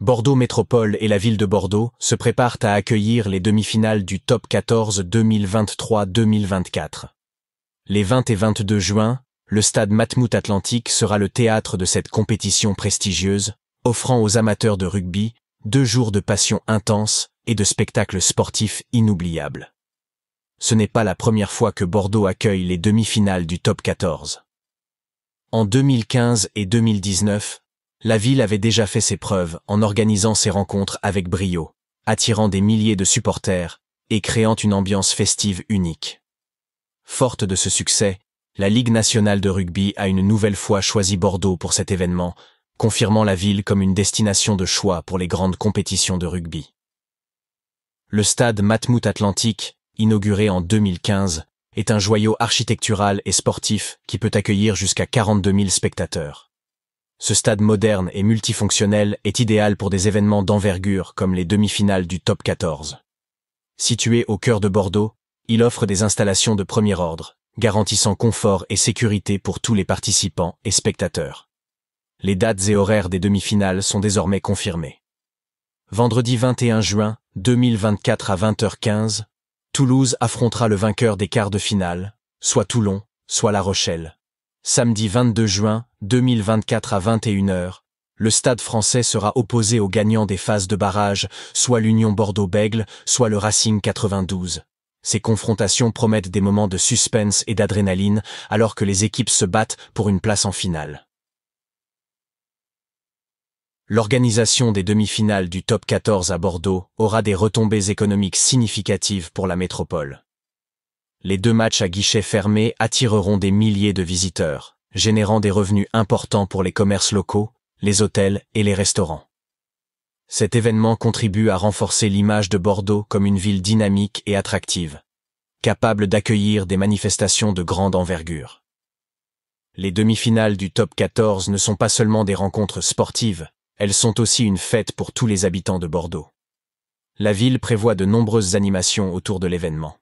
Bordeaux Métropole et la ville de Bordeaux se préparent à accueillir les demi-finales du Top 14 2023-2024. Les 20 et 22 juin, le stade Matmout Atlantique sera le théâtre de cette compétition prestigieuse, offrant aux amateurs de rugby deux jours de passion intense et de spectacles sportifs inoubliables. Ce n'est pas la première fois que Bordeaux accueille les demi-finales du Top 14. En 2015 et 2019, la ville avait déjà fait ses preuves en organisant ses rencontres avec brio, attirant des milliers de supporters et créant une ambiance festive unique. Forte de ce succès, la Ligue nationale de rugby a une nouvelle fois choisi Bordeaux pour cet événement, confirmant la ville comme une destination de choix pour les grandes compétitions de rugby. Le stade Matmout Atlantique, inauguré en 2015, est un joyau architectural et sportif qui peut accueillir jusqu'à 42 000 spectateurs ce stade moderne et multifonctionnel est idéal pour des événements d'envergure comme les demi-finales du Top 14. Situé au cœur de Bordeaux, il offre des installations de premier ordre, garantissant confort et sécurité pour tous les participants et spectateurs. Les dates et horaires des demi-finales sont désormais confirmés. Vendredi 21 juin 2024 à 20h15, Toulouse affrontera le vainqueur des quarts de finale, soit Toulon, soit La Rochelle samedi 22 juin 2024 à 21h, le stade français sera opposé aux gagnants des phases de barrage, soit l'Union Bordeaux-Bègle, soit le Racing 92. Ces confrontations promettent des moments de suspense et d'adrénaline alors que les équipes se battent pour une place en finale. L'organisation des demi-finales du top 14 à Bordeaux aura des retombées économiques significatives pour la métropole les deux matchs à guichet fermé attireront des milliers de visiteurs, générant des revenus importants pour les commerces locaux, les hôtels et les restaurants. Cet événement contribue à renforcer l'image de Bordeaux comme une ville dynamique et attractive, capable d'accueillir des manifestations de grande envergure. Les demi-finales du top 14 ne sont pas seulement des rencontres sportives, elles sont aussi une fête pour tous les habitants de Bordeaux. La ville prévoit de nombreuses animations autour de l'événement.